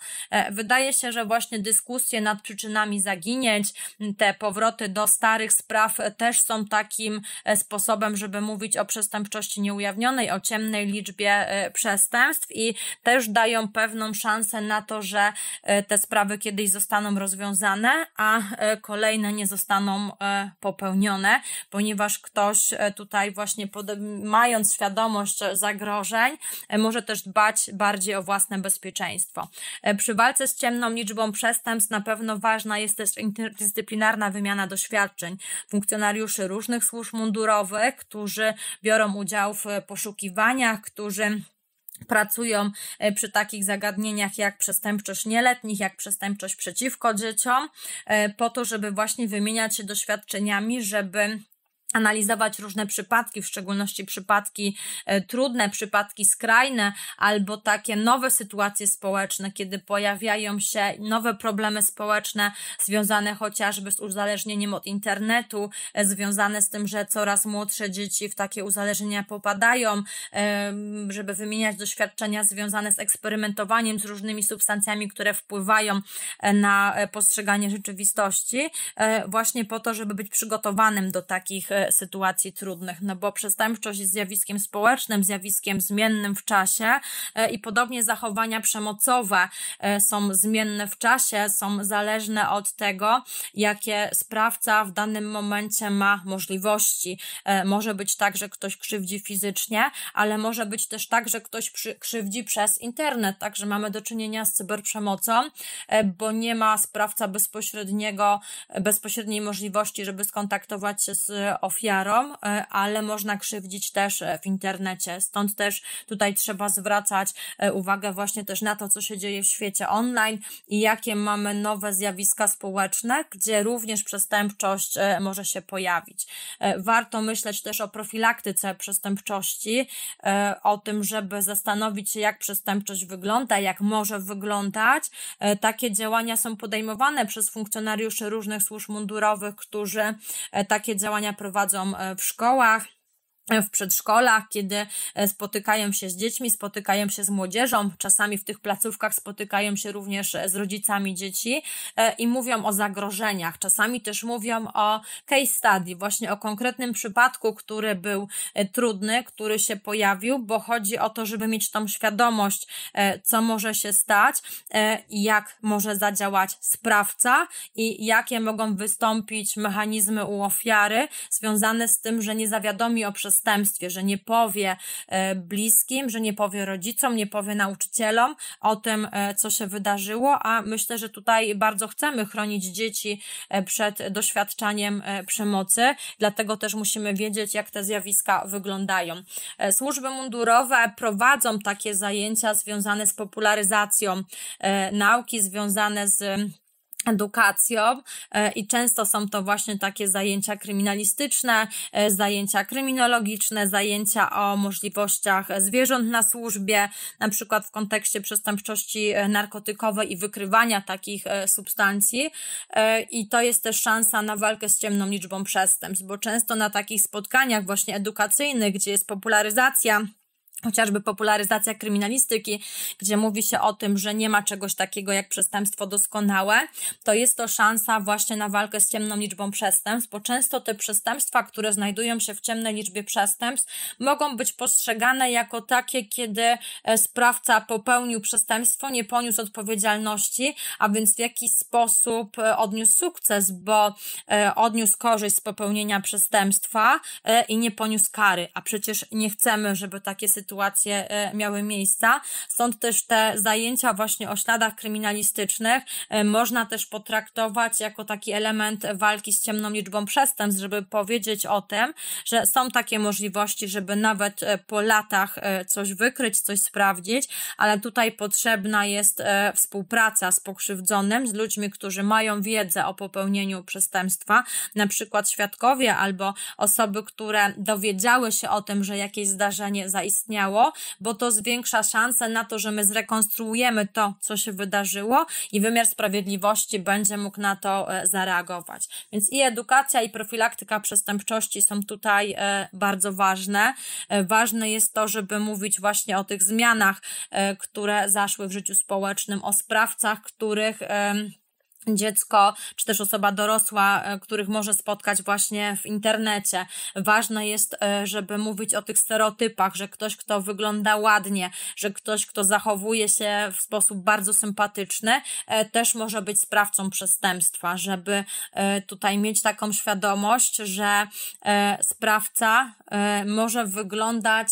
Wydaje się, że właśnie dyskusje nad przyczynami zaginięć, te powroty do starych spraw też są takim sposobem, żeby mówić o przestępczości nieujawnionej, o ciemnej liczbie przestępstw i też dają pewną szansę na to, że E, te sprawy kiedyś zostaną rozwiązane, a e, kolejne nie zostaną e, popełnione, ponieważ ktoś tutaj właśnie mając świadomość zagrożeń, może też dbać bardziej o własne bezpieczeństwo. Przy walce z ciemną liczbą przestępstw na pewno ważna jest też interdyscyplinarna wymiana doświadczeń funkcjonariuszy różnych służb mundurowych, którzy biorą udział w poszukiwaniach, którzy pracują e, przy takich zagadnieniach jak przestępczość nieletnich, jak przestępczość przeciwko dzieciom, e, po to, żeby właśnie wymieniać się doświadczeniami, żeby analizować różne przypadki, w szczególności przypadki e, trudne, przypadki skrajne, albo takie nowe sytuacje społeczne, kiedy pojawiają się nowe problemy społeczne związane chociażby z uzależnieniem od internetu, e, związane z tym, że coraz młodsze dzieci w takie uzależnienia popadają, żeby wymieniać doświadczenia związane z eksperymentowaniem z różnymi substancjami, które wpływają e, na postrzeganie rzeczywistości, właśnie po to, żeby być przygotowanym do takich sytuacji trudnych, no bo przestępczość jest zjawiskiem społecznym, zjawiskiem zmiennym w czasie e, i podobnie zachowania przemocowe e, są zmienne w czasie, są zależne od tego, jakie sprawca w danym momencie ma możliwości. E, może być tak, że ktoś krzywdzi fizycznie, ale może być też tak, że ktoś krzywdzi przez internet, także mamy do czynienia z cyberprzemocą, bo nie ma sprawca bezpośredniego, bezpośredniej możliwości, żeby skontaktować się z ofiarom, e, ale można krzywdzić też e, w internecie. Stąd też tutaj trzeba zwracać e, uwagę właśnie też na to, co się dzieje w świecie online i jakie mamy nowe zjawiska społeczne, gdzie również przestępczość może się pojawić. Warto myśleć też o profilaktyce przestępczości, o tym, żeby zastanowić się, jak przestępczość wygląda, jak może wyglądać. Takie działania są podejmowane przez funkcjonariuszy różnych służb mundurowych, którzy takie działania prowadzą prowadzą e, w szkołach w przedszkolach, kiedy e, spotykają się z dziećmi, spotykają się z młodzieżą, czasami w tych placówkach spotykają się również e, z rodzicami dzieci e, i mówią o zagrożeniach. Czasami też mówią o case study, właśnie o konkretnym przypadku, który był trudny, który się pojawił, bo chodzi o to, żeby mieć tą świadomość, co może się stać, jak może zadziałać sprawca i jakie mogą wystąpić mechanizmy u ofiary związane z tym, że nie zawiadomi o przestępstwie zastępstwie, że nie powie e, bliskim, że nie powie rodzicom, nie powie nauczycielom o tym, e, co się wydarzyło, a myślę, że tutaj bardzo chcemy chronić dzieci e, przed doświadczaniem przemocy, dlatego też musimy wiedzieć, jak te zjawiska wyglądają. Służby mundurowe prowadzą takie zajęcia związane z popularyzacją nauki, związane z edukacją e, i często są to właśnie takie zajęcia kryminalistyczne, e, zajęcia kryminologiczne, zajęcia o możliwościach zwierząt na służbie, na przykład w kontekście przestępczości e, narkotykowej i wykrywania takich substancji. I to jest też szansa na walkę z ciemną liczbą przestępstw, bo często na takich spotkaniach właśnie edukacyjnych, gdzie jest popularyzacja chociażby popularyzacja kryminalistyki, gdzie mówi się o tym, że nie ma czegoś takiego jak przestępstwo doskonałe, to jest to szansa właśnie na walkę z ciemną liczbą przestępstw, bo często te przestępstwa, które znajdują się w ciemnej liczbie przestępstw, mogą być postrzegane jako takie, kiedy e, sprawca popełnił przestępstwo, nie poniósł odpowiedzialności, a więc w jakiś sposób e, odniósł sukces, bo e, odniósł korzyść z popełnienia przestępstwa i nie poniósł kary, a przecież nie chcemy, żeby takie sytuacje sytuacje e, miały miejsca. Stąd też te zajęcia właśnie o śladach kryminalistycznych e, można też potraktować jako taki element walki z ciemną liczbą przestępstw, żeby powiedzieć o tym, że są takie możliwości, żeby nawet e, po latach coś wykryć, coś sprawdzić, ale tutaj potrzebna jest współpraca z pokrzywdzonym, z ludźmi, którzy mają wiedzę o popełnieniu przestępstwa, na przykład świadkowie albo osoby, które dowiedziały się o tym, że jakieś zdarzenie zaistniało, istniało, bo to zwiększa szanse na to, że my zrekonstruujemy to, co się wydarzyło i wymiar sprawiedliwości będzie mógł na to e, zareagować. Więc i edukacja, i profilaktyka przestępczości są tutaj e, bardzo ważne. E, ważne jest to, żeby mówić właśnie o tych zmianach, które zaszły w życiu społecznym, o sprawcach, których dziecko czy też osoba dorosła, e, których może spotkać właśnie w internecie. Ważne jest, e, żeby mówić o tych stereotypach, że ktoś, kto wygląda ładnie, że ktoś, kto zachowuje się w sposób bardzo sympatyczny, e, też może być sprawcą przestępstwa, żeby tutaj mieć taką świadomość, że sprawca może wyglądać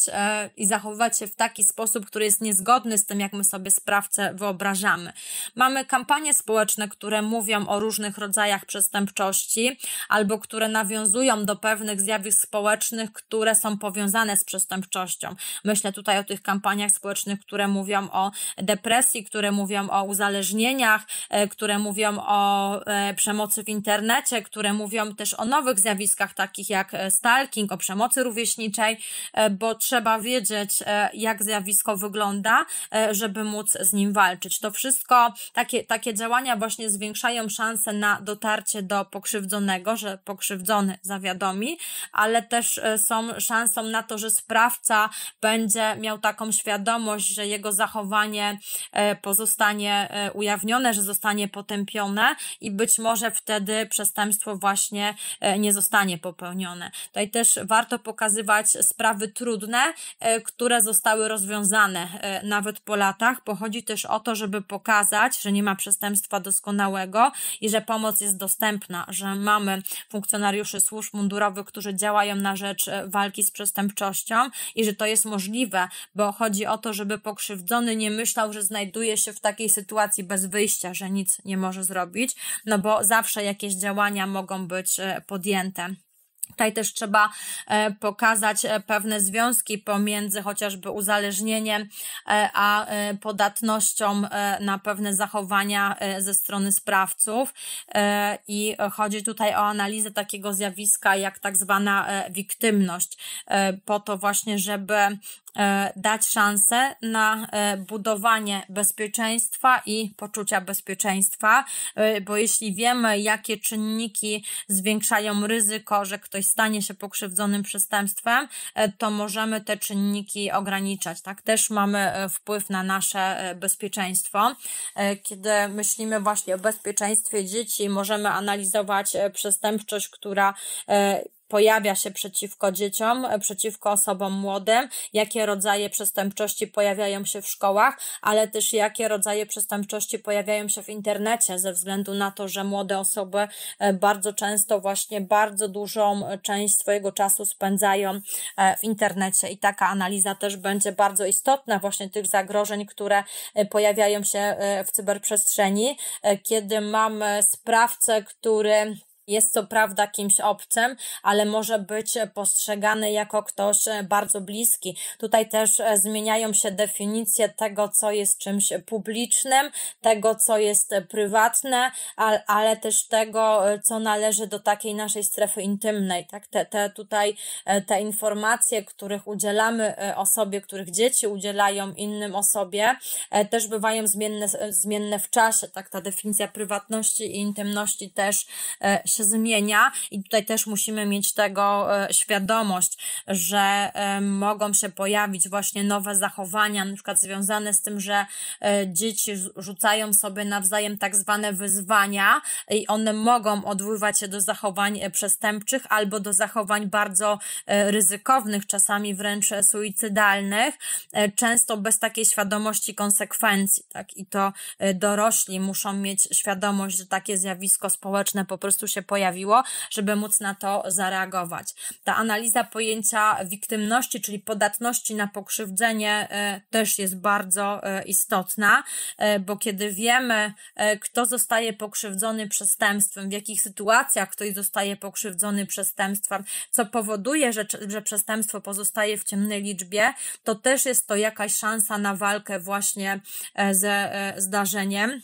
i zachowywać się w taki sposób, który jest niezgodny z tym, jak my sobie sprawcę wyobrażamy. Mamy kampanie społeczne, które mówią o różnych rodzajach przestępczości albo które nawiązują do pewnych zjawisk społecznych, które są powiązane z przestępczością. Myślę tutaj o tych kampaniach społecznych, które mówią o depresji, które mówią o uzależnieniach, e, które mówią o e, przemocy w internecie, które mówią też o nowych zjawiskach takich jak e, stalking, o przemocy rówieśniczej, bo trzeba wiedzieć, jak zjawisko wygląda, żeby móc z nim walczyć. To wszystko, takie, takie działania właśnie zwiększają zwiększają szanse na dotarcie do pokrzywdzonego, że pokrzywdzony zawiadomi, ale też e, są szansą na to, że sprawca będzie miał taką świadomość, że jego zachowanie e, pozostanie e, ujawnione, że zostanie potępione i być może wtedy przestępstwo właśnie nie zostanie popełnione. Tutaj też warto pokazywać sprawy trudne, które zostały rozwiązane nawet po latach. Pochodzi też o to, żeby pokazać, że nie ma przestępstwa doskonałego, całego i że pomoc jest dostępna, że mamy funkcjonariuszy służb mundurowych, którzy działają na rzecz e, walki z przestępczością i że to jest możliwe, bo chodzi o to, żeby pokrzywdzony nie myślał, że znajduje się w takiej sytuacji bez wyjścia, że nic nie może zrobić, no bo zawsze jakieś działania mogą być e, podjęte. Tutaj też trzeba e, pokazać e, pewne związki pomiędzy chociażby uzależnieniem e, a podatnością na pewne zachowania ze strony sprawców. I chodzi tutaj o analizę takiego zjawiska jak tak zwana wiktymność, po to właśnie, żeby E, dać szansę na e, budowanie bezpieczeństwa i poczucia bezpieczeństwa, e, bo jeśli wiemy, jakie czynniki zwiększają ryzyko, że ktoś stanie się pokrzywdzonym przestępstwem, to możemy te czynniki ograniczać, tak? Też mamy wpływ na nasze bezpieczeństwo. Kiedy myślimy właśnie o bezpieczeństwie dzieci, możemy analizować przestępczość, która pojawia się przeciwko dzieciom, e, przeciwko osobom młodym, jakie rodzaje przestępczości pojawiają się w szkołach, ale też jakie rodzaje przestępczości pojawiają się w internecie, ze względu na to, że młode osoby e, bardzo często, właśnie bardzo dużą e, część swojego czasu spędzają w internecie i taka analiza też będzie bardzo istotna, właśnie tych zagrożeń, które pojawiają się w cyberprzestrzeni, kiedy mamy sprawcę, który jest co prawda kimś obcym, ale może być postrzegany jako ktoś e, bardzo bliski. Tutaj też e, zmieniają się definicje tego, co jest czymś publicznym, tego, co jest e, prywatne, ale też tego, co należy do takiej naszej strefy intymnej. Tak? Te, te tutaj te informacje, których udzielamy osobie, których dzieci udzielają innym osobie, też bywają zmienne, zmienne w czasie. Tak? Ta definicja prywatności i intymności też się się zmienia i tutaj też musimy mieć tego e, świadomość, że e, mogą się pojawić właśnie nowe zachowania, na przykład związane z tym, że e, dzieci rzucają sobie nawzajem tak zwane wyzwania i one mogą odwoływać się do zachowań przestępczych albo do zachowań bardzo ryzykownych, czasami wręcz suicydalnych, często bez takiej świadomości konsekwencji, tak? I to dorośli muszą mieć świadomość, że takie zjawisko społeczne po prostu się pojawiło, żeby móc na to zareagować. Ta analiza pojęcia wiktymności, czyli podatności na pokrzywdzenie, y, też jest bardzo y, istotna, y, bo kiedy wiemy, kto zostaje pokrzywdzony przestępstwem, w jakich sytuacjach ktoś zostaje pokrzywdzony przestępstwem, co powoduje, że, że przestępstwo pozostaje w ciemnej liczbie, to też jest to jakaś szansa na walkę właśnie ze e, zdarzeniem.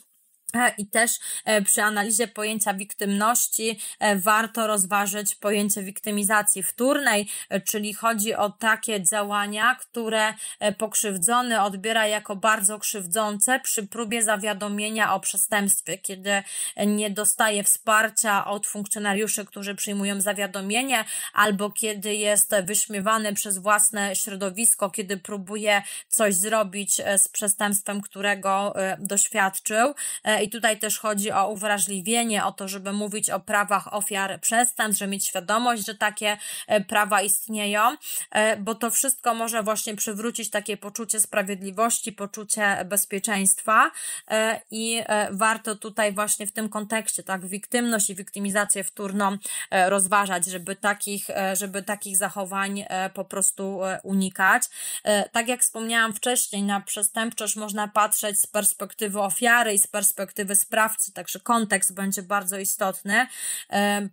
I też e, przy analizie pojęcia wiktymności e, warto rozważyć pojęcie wiktymizacji wtórnej, e, czyli chodzi o takie działania, które pokrzywdzony odbiera jako bardzo krzywdzące przy próbie zawiadomienia o przestępstwie, kiedy nie dostaje wsparcia od funkcjonariuszy, którzy przyjmują zawiadomienie, albo kiedy jest wyśmiewany przez własne środowisko, kiedy próbuje coś zrobić z przestępstwem, którego doświadczył i tutaj też chodzi o uwrażliwienie, o to, żeby mówić o prawach ofiar przestępstw, żeby mieć świadomość, że takie e, prawa istnieją, e, bo to wszystko może właśnie przywrócić takie poczucie sprawiedliwości, poczucie bezpieczeństwa e, i warto tutaj właśnie w tym kontekście, tak, wiktymność i wiktymizację wtórną rozważać, żeby takich, żeby takich zachowań po prostu unikać. Tak jak wspomniałam wcześniej, na przestępczość można patrzeć z perspektywy ofiary i z perspektywy perspektywy sprawcy, także kontekst będzie bardzo istotny.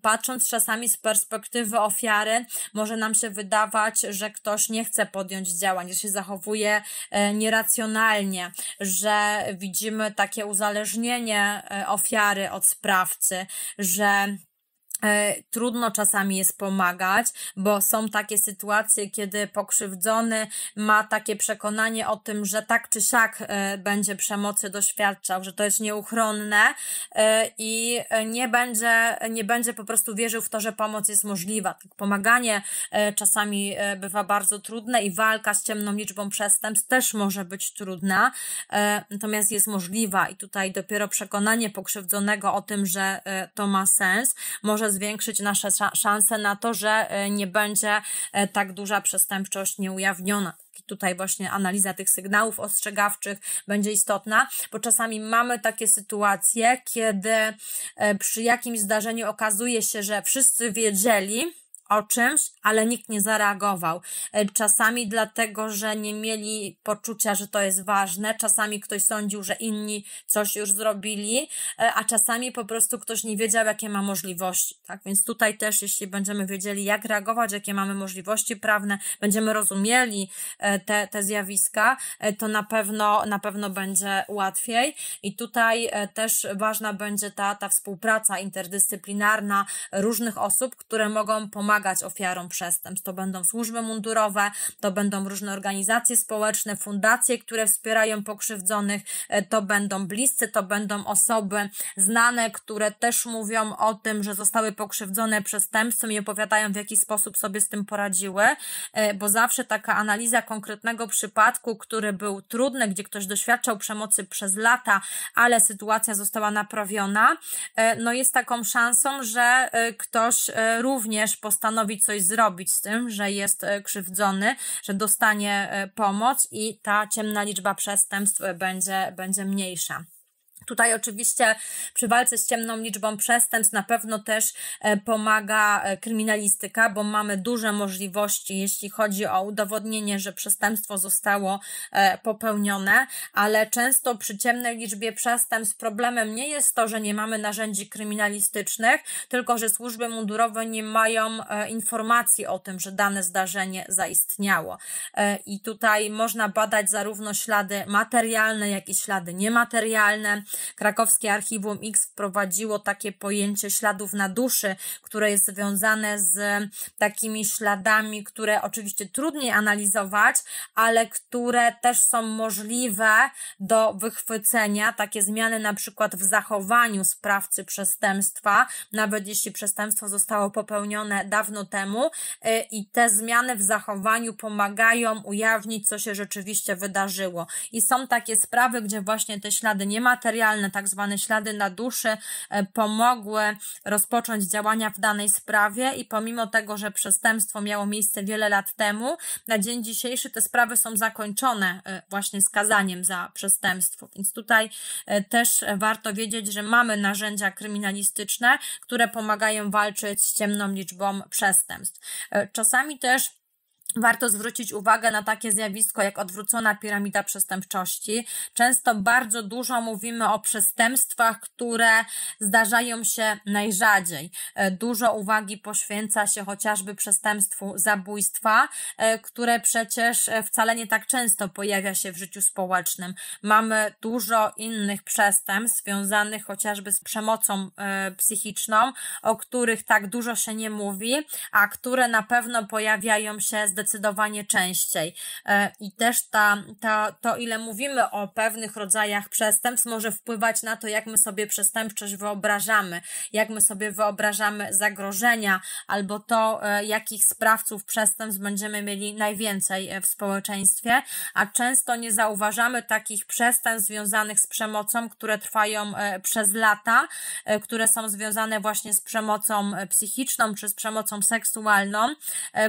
Patrząc czasami z perspektywy ofiary, może nam się wydawać, że ktoś nie chce podjąć działań, że się zachowuje e, nieracjonalnie, że widzimy takie uzależnienie e, ofiary od sprawcy, że E, trudno czasami jest pomagać, bo są takie sytuacje, kiedy pokrzywdzony ma takie przekonanie o tym, że tak czy siak e, będzie przemocy doświadczał, że to jest nieuchronne e, i nie będzie, nie będzie po prostu wierzył w to, że pomoc jest możliwa. Tak pomaganie czasami bywa bardzo trudne i walka z ciemną liczbą przestępstw też może być trudna, natomiast jest możliwa i tutaj dopiero przekonanie pokrzywdzonego o tym, że to ma sens, może może zwiększyć nasze szanse na to, że e, nie będzie e, tak duża przestępczość nieujawniona tutaj właśnie analiza tych sygnałów ostrzegawczych będzie istotna, bo czasami mamy takie sytuacje, kiedy e, przy jakimś zdarzeniu okazuje się, że wszyscy wiedzieli, o czymś, ale nikt nie zareagował. E, czasami dlatego, że nie mieli poczucia, że to jest ważne, czasami ktoś sądził, że inni coś już zrobili, e, a czasami po prostu ktoś nie wiedział, jakie ma możliwości. Tak więc tutaj też, jeśli będziemy wiedzieli, jak reagować, jakie mamy możliwości prawne, będziemy rozumieli e, te, te zjawiska, to na pewno, na pewno będzie łatwiej. I tutaj też ważna będzie ta, ta współpraca interdyscyplinarna różnych osób, które mogą pomagać pomagać ofiarom przestępstw. To będą służby mundurowe, to będą różne organizacje społeczne, fundacje, które wspierają pokrzywdzonych, e, to będą bliscy, to będą osoby znane, które też mówią o tym, że zostały pokrzywdzone przestępstwem i opowiadają, w jaki sposób sobie z tym poradziły, e, bo zawsze taka analiza konkretnego przypadku, który był trudny, gdzie ktoś doświadczał przemocy przez lata, ale sytuacja została naprawiona, e, no jest taką szansą, że ktoś również postanowił postanowi coś zrobić z tym, że jest e, krzywdzony, że dostanie e, pomoc i ta ciemna liczba przestępstw e, będzie, będzie mniejsza. Tutaj oczywiście przy walce z ciemną liczbą przestępstw na pewno też e, pomaga e, kryminalistyka, bo mamy duże możliwości, jeśli chodzi o udowodnienie, że przestępstwo zostało e, popełnione, ale często przy ciemnej liczbie przestępstw problemem nie jest to, że nie mamy narzędzi kryminalistycznych, tylko że służby mundurowe nie mają informacji o tym, że dane zdarzenie zaistniało. I tutaj można badać zarówno ślady materialne, jak i ślady niematerialne. Krakowskie Archiwum X wprowadziło takie pojęcie śladów na duszy, które jest związane z takimi śladami, które oczywiście trudniej analizować, ale które też są możliwe do wychwycenia. Takie zmiany na przykład w zachowaniu sprawcy przestępstwa, nawet jeśli przestępstwo zostało popełnione dawno temu y, i te zmiany w zachowaniu pomagają ujawnić, co się rzeczywiście wydarzyło. I są takie sprawy, gdzie właśnie te ślady niematerialne materialne, tak zwane ślady na duszy, e, pomogły rozpocząć działania w danej sprawie i pomimo tego, że przestępstwo miało miejsce wiele lat temu, na dzień dzisiejszy te sprawy są zakończone e, właśnie skazaniem za przestępstwo. Więc tutaj e, też warto wiedzieć, że mamy narzędzia kryminalistyczne, które pomagają walczyć z ciemną liczbą przestępstw. Czasami też Warto zwrócić uwagę na takie zjawisko jak odwrócona piramida przestępczości. Często bardzo dużo mówimy o przestępstwach, które zdarzają się najrzadziej. E, dużo uwagi poświęca się chociażby przestępstwu zabójstwa, e, które przecież e, wcale nie tak często pojawia się w życiu społecznym. Mamy dużo innych przestępstw związanych chociażby z przemocą psychiczną, o których tak dużo się nie mówi, a które na pewno pojawiają się zdecydowanie zdecydowanie częściej. E, I też ta, ta, to, ile mówimy o pewnych rodzajach przestępstw, może wpływać na to, jak my sobie przestępczość wyobrażamy, jak my sobie wyobrażamy zagrożenia, albo to, e, jakich sprawców przestępstw będziemy mieli najwięcej e, w społeczeństwie, a często nie zauważamy takich przestępstw związanych z przemocą, które trwają przez lata, które są związane właśnie z przemocą psychiczną czy z przemocą seksualną,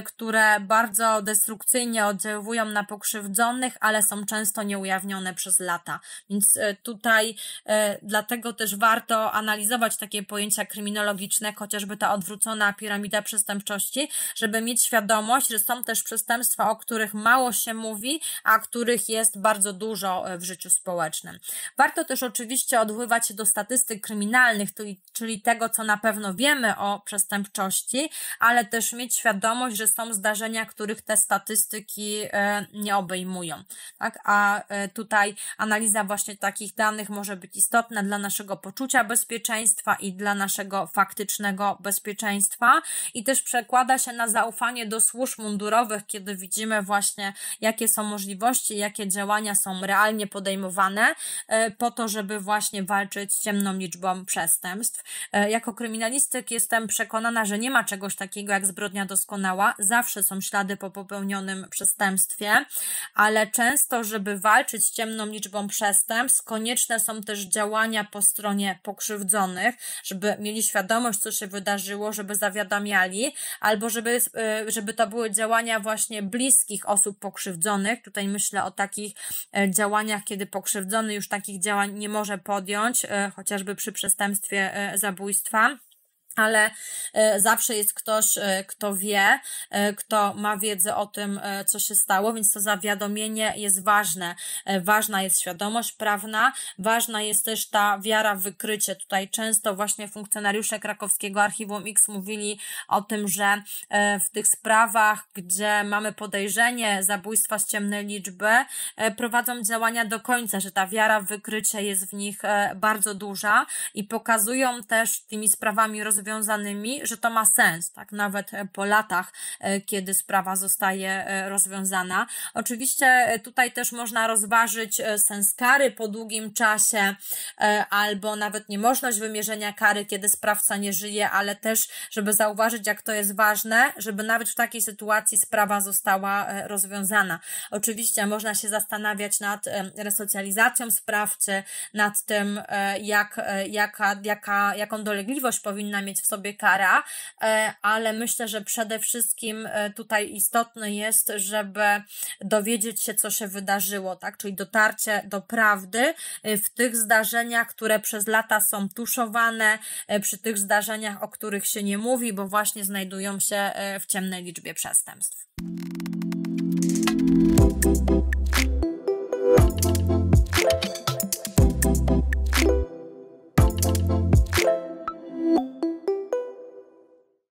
które bardzo bardzo destrukcyjnie oddziałują na pokrzywdzonych, ale są często nieujawnione przez lata. Więc e, tutaj e, dlatego też warto analizować takie pojęcia kryminologiczne, chociażby ta odwrócona piramida przestępczości, żeby mieć świadomość, że są też przestępstwa, o których mało się mówi, a których jest bardzo dużo e, w życiu społecznym. Warto też oczywiście odwoływać się do statystyk kryminalnych, czyli tego, co na pewno wiemy o przestępczości, ale też mieć świadomość, że są zdarzenia, które których te statystyki e, nie obejmują. Tak? A e, tutaj analiza właśnie takich danych może być istotna dla naszego poczucia bezpieczeństwa i dla naszego faktycznego bezpieczeństwa i też przekłada się na zaufanie do służb mundurowych, kiedy widzimy właśnie jakie są możliwości, jakie działania są realnie podejmowane e, po to, żeby właśnie walczyć z ciemną liczbą przestępstw. Jako kryminalistyk jestem przekonana, że nie ma czegoś takiego jak zbrodnia doskonała. Zawsze są ślady po popełnionym przestępstwie, ale często, żeby walczyć z ciemną liczbą przestępstw, konieczne są też działania po stronie pokrzywdzonych, żeby mieli świadomość, co się wydarzyło, żeby zawiadamiali, albo żeby, y, żeby to były działania właśnie bliskich osób pokrzywdzonych. Tutaj myślę o takich e, działaniach, kiedy pokrzywdzony już takich działań nie może podjąć, e, chociażby przy przestępstwie e, zabójstwa ale e, zawsze jest ktoś, e, kto wie, e, kto ma wiedzę o tym, co się stało, więc to zawiadomienie jest ważne. Ważna jest świadomość prawna, ważna jest też ta wiara w wykrycie. Tutaj często właśnie funkcjonariusze krakowskiego Archiwum X mówili o tym, że w tych sprawach, gdzie mamy podejrzenie zabójstwa z ciemnej liczby, prowadzą działania do końca, że ta wiara w wykrycie jest w nich bardzo duża i pokazują też tymi sprawami rozwiązania, rozwiązanymi, że to ma sens, tak, nawet e, po latach, e, kiedy sprawa zostaje e, rozwiązana. Oczywiście tutaj też można rozważyć sens kary po długim czasie, albo nawet niemożność wymierzenia kary, kiedy sprawca nie żyje, ale też, żeby zauważyć, jak to jest ważne, żeby nawet w takiej sytuacji sprawa została rozwiązana. Oczywiście można się zastanawiać nad resocjalizacją sprawcy, nad tym, jak, jaka, jaka, jaką dolegliwość powinna mieć mieć w sobie kara, e, ale myślę, że przede wszystkim e, tutaj istotne jest, żeby dowiedzieć się, co się wydarzyło, tak? Czyli dotarcie do prawdy e, w tych zdarzeniach, które przez lata są tuszowane, przy tych zdarzeniach, o których się nie mówi, bo właśnie znajdują się w ciemnej liczbie przestępstw.